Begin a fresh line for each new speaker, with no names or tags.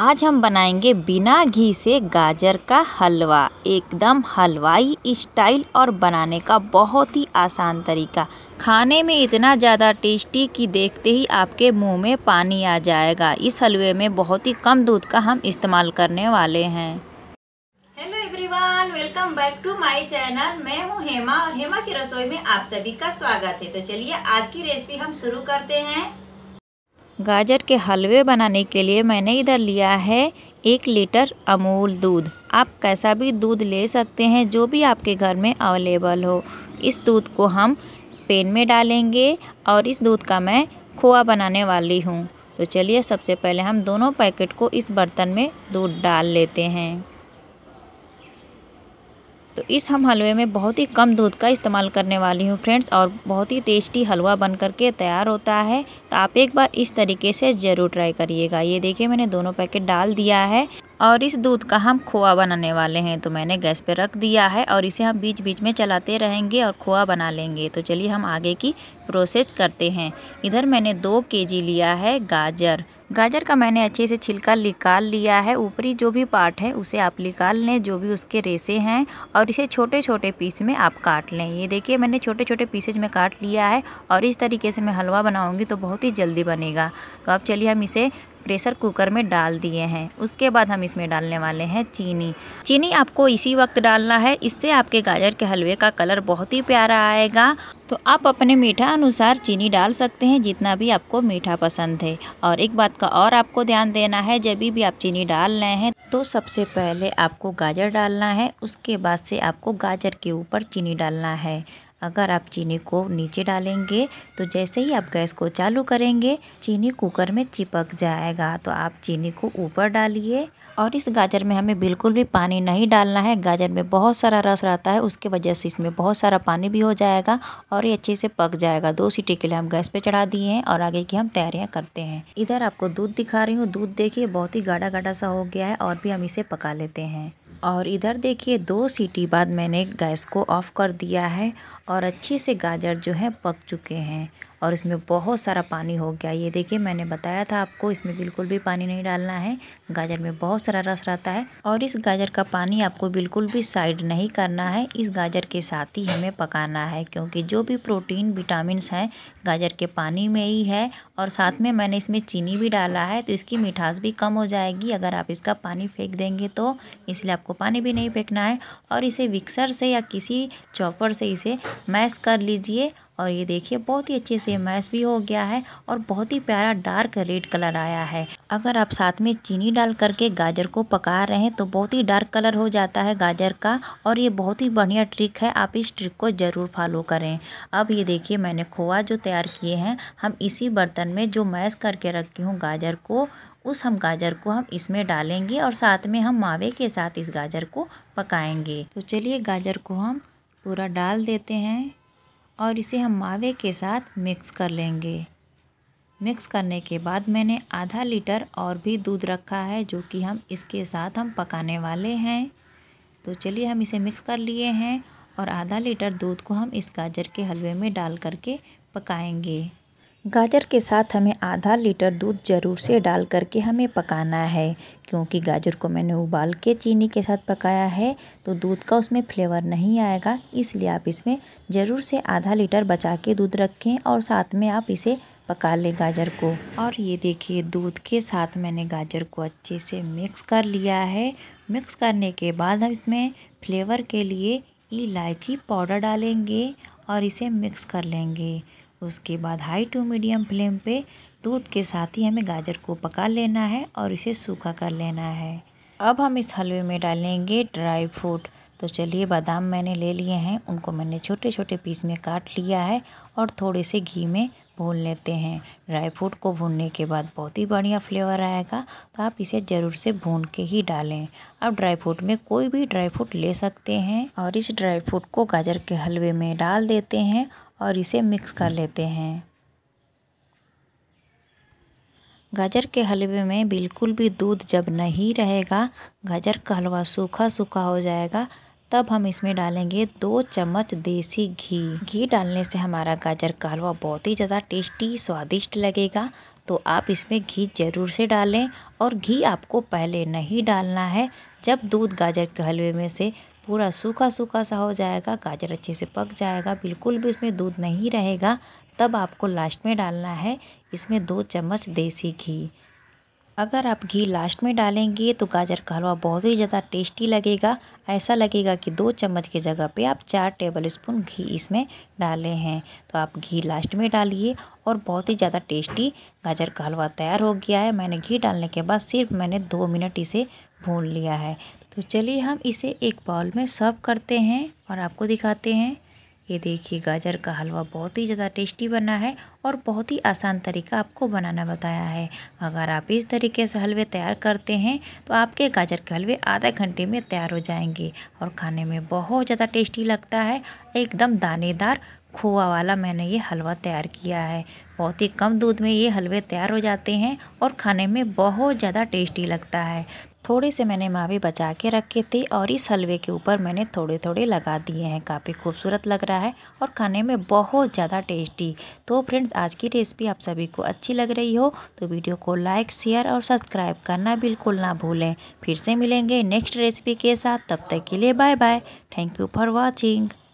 आज हम बनाएंगे बिना घी से गाजर का हलवा एकदम हलवाई स्टाइल और बनाने का बहुत ही आसान तरीका खाने में इतना ज़्यादा टेस्टी कि देखते ही आपके मुंह में पानी आ जाएगा इस हलवे में बहुत ही कम दूध का हम इस्तेमाल करने वाले हैं hello everyone welcome back to my channel मैं हूँ हेमा और हेमा की रसोई में आप सभी का स्वागत है तो चलिए आज की रेसिपी हम शुरू करते हैं गाजर के हलवे बनाने के लिए मैंने इधर लिया है एक लीटर अमूल दूध आप कैसा भी दूध ले सकते हैं जो भी आपके घर में अवेलेबल हो इस दूध को हम पेन में डालेंगे और इस दूध का मैं खोआ बनाने वाली हूँ तो चलिए सबसे पहले हम दोनों पैकेट को इस बर्तन में दूध डाल लेते हैं तो इस हम हलवे में बहुत ही कम दूध का इस्तेमाल करने वाली हूँ फ्रेंड्स और बहुत ही टेस्टी हलवा बन करके तैयार होता है तो आप एक बार इस तरीके से ज़रूर ट्राई करिएगा ये देखिए मैंने दोनों पैकेट डाल दिया है और इस दूध का हम खोआ बनाने वाले हैं तो मैंने गैस पर रख दिया है और इसे हम बीच बीच में चलाते रहेंगे और खोआ बना लेंगे तो चलिए हम आगे की प्रोसेस करते हैं इधर मैंने दो के लिया है गाजर गाजर का मैंने अच्छे से छिलका निकाल लिया है ऊपरी जो भी पार्ट है उसे आप निकाल लें जो भी उसके रेसे हैं और इसे छोटे छोटे पीस में आप काट लें ये देखिए मैंने छोटे छोटे पीसेज में काट लिया है और इस तरीके से मैं हलवा बनाऊँगी तो बहुत ही जल्दी बनेगा तो आप चलिए हम इसे प्रेशर कुकर में डाल दिए हैं उसके बाद हम इसमें डालने वाले हैं चीनी चीनी आपको इसी वक्त डालना है इससे आपके गाजर के हलवे का कलर बहुत ही प्यारा आएगा तो आप अपने मीठा अनुसार चीनी डाल सकते हैं जितना भी आपको मीठा पसंद है और एक बात का और आपको ध्यान देना है जब भी आप चीनी डाल रहे हैं तो सबसे पहले आपको गाजर डालना है उसके बाद से आपको गाजर के ऊपर चीनी डालना है अगर आप चीनी को नीचे डालेंगे तो जैसे ही आप गैस को चालू करेंगे चीनी कुकर में चिपक जाएगा तो आप चीनी को ऊपर डालिए और इस गाजर में हमें बिल्कुल भी पानी नहीं डालना है गाजर में बहुत सारा रस रहता है उसके वजह से इसमें बहुत सारा पानी भी हो जाएगा और ये अच्छे से पक जाएगा दो सीटी के लिए हम गैस पे चढ़ा दिए हैं और आगे की हम तैयारियाँ करते हैं इधर आपको दूध दिखा रही हूँ दूध देखिए बहुत ही गाढ़ा गाढ़ा सा हो गया है और भी हम इसे पका लेते हैं और इधर देखिए दो सीटी बाद मैंने गैस को ऑफ़ कर दिया है और अच्छे से गाजर जो है पक चुके हैं और इसमें बहुत सारा पानी हो गया ये देखिए मैंने बताया था आपको इसमें बिल्कुल भी पानी नहीं डालना है गाजर में बहुत सारा रस रहता है और इस गाजर का पानी आपको बिल्कुल भी साइड नहीं करना है इस गाजर के साथ ही हमें पकाना है क्योंकि जो भी प्रोटीन विटामिन हैं गाजर के पानी में ही है और साथ में मैंने इसमें चीनी भी डाला है तो इसकी मिठास भी कम हो जाएगी अगर आप इसका पानी फेंक देंगे तो इसलिए आपको पानी भी नहीं फेंकना है और इसे विक्सर से या किसी चॉपर से इसे मैश कर लीजिए और ये देखिए बहुत ही अच्छे से मैश भी हो गया है और बहुत ही प्यारा डार्क रेड कलर आया है अगर आप साथ में चीनी डाल करके गाजर को पका रहे हैं तो बहुत ही डार्क कलर हो जाता है गाजर का और ये बहुत ही बढ़िया ट्रिक है आप इस ट्रिक को ज़रूर फॉलो करें अब ये देखिए मैंने खोआ जो तैयार किए हैं हम इसी बर्तन में जो मैश करके रखी हूँ गाजर को उस हम गाजर को हम इसमें डालेंगे और साथ में हम मावे के साथ इस गाजर को पकाएंगे तो चलिए गाजर को हम पूरा डाल देते हैं और इसे हम मावे के साथ मिक्स कर लेंगे मिक्स करने के बाद मैंने आधा लीटर और भी दूध रखा है जो कि हम इसके साथ हम पकाने वाले हैं तो चलिए हम इसे मिक्स कर लिए हैं और आधा लीटर दूध को हम इस गाजर के हलवे में डाल करके पकाएंगे गाजर के साथ हमें आधा लीटर दूध ज़रूर से डाल करके हमें पकाना है क्योंकि गाजर को मैंने उबाल के चीनी के साथ पकाया है तो दूध का उसमें फ्लेवर नहीं आएगा इसलिए आप इसमें ज़रूर से आधा लीटर बचा के दूध रखें और साथ में आप इसे पका लें गाजर को और ये देखिए दूध के साथ मैंने गाजर को अच्छे से मिक्स कर लिया है मिक्स करने के बाद हम इसमें फ्लेवर के लिए इलायची पाउडर डालेंगे और इसे मिक्स कर लेंगे उसके बाद हाई टू मीडियम फ्लेम पे दूध के साथ ही हमें गाजर को पका लेना है और इसे सूखा कर लेना है अब हम इस हलवे में डालेंगे ड्राई फ्रूट तो चलिए बादाम मैंने ले लिए हैं उनको मैंने छोटे छोटे पीस में काट लिया है और थोड़े से घी में भून लेते हैं ड्राई फ्रूट को भूनने के बाद बहुत ही बढ़िया फ्लेवर आएगा तो आप इसे ज़रूर से भून के ही डालें आप ड्राई फ्रूट में कोई भी ड्राई फ्रूट ले सकते हैं और इस ड्राई फ्रूट को गाजर के हलवे में डाल देते हैं और इसे मिक्स कर लेते हैं गाजर के हलवे में बिल्कुल भी दूध जब नहीं रहेगा गाजर का हलवा सूखा सूखा हो जाएगा तब हम इसमें डालेंगे दो चम्मच देसी घी घी डालने से हमारा गाजर का हलवा बहुत ही ज़्यादा टेस्टी स्वादिष्ट लगेगा तो आप इसमें घी ज़रूर से डालें और घी आपको पहले नहीं डालना है जब दूध गाजर के हलवे में से पूरा सूखा सूखा सा हो जाएगा गाजर अच्छे से पक जाएगा बिल्कुल भी उसमें दूध नहीं रहेगा तब आपको लास्ट में डालना है इसमें दो चम्मच देसी घी अगर आप घी लास्ट में डालेंगे तो गाजर का हलवा बहुत ही ज़्यादा टेस्टी लगेगा ऐसा लगेगा कि दो चम्मच की जगह पे आप चार टेबल स्पून घी इसमें डाले हैं तो आप घी लास्ट में डालिए और बहुत ही ज़्यादा टेस्टी गाजर का हलवा तैयार हो गया है मैंने घी डालने के बाद सिर्फ मैंने दो मिनट इसे भून लिया है तो चलिए हम इसे एक बाउल में सर्व करते हैं और आपको दिखाते हैं ये देखिए गाजर का हलवा बहुत ही ज़्यादा टेस्टी बना है और बहुत ही आसान तरीका आपको बनाना बताया है अगर आप इस तरीके से हलवे तैयार करते हैं तो आपके गाजर के हलवे आधे घंटे में तैयार हो जाएंगे और खाने में बहुत ज़्यादा टेस्टी लगता है एकदम दानेदार खोआ वाला मैंने ये हलवा तैयार किया है बहुत ही कम दूध में ये हलवे तैयार हो जाते हैं और खाने में बहुत ज़्यादा टेस्टी लगता है थोड़े से मैंने मावे बचा के रखे थे और इस हलवे के ऊपर मैंने थोड़े थोड़े लगा दिए हैं काफ़ी खूबसूरत लग रहा है और खाने में बहुत ज़्यादा टेस्टी तो फ्रेंड्स आज की रेसिपी आप सभी को अच्छी लग रही हो तो वीडियो को लाइक शेयर और सब्सक्राइब करना बिल्कुल ना भूलें फिर से मिलेंगे नेक्स्ट रेसिपी के साथ तब तक के लिए bye bye thank you for watching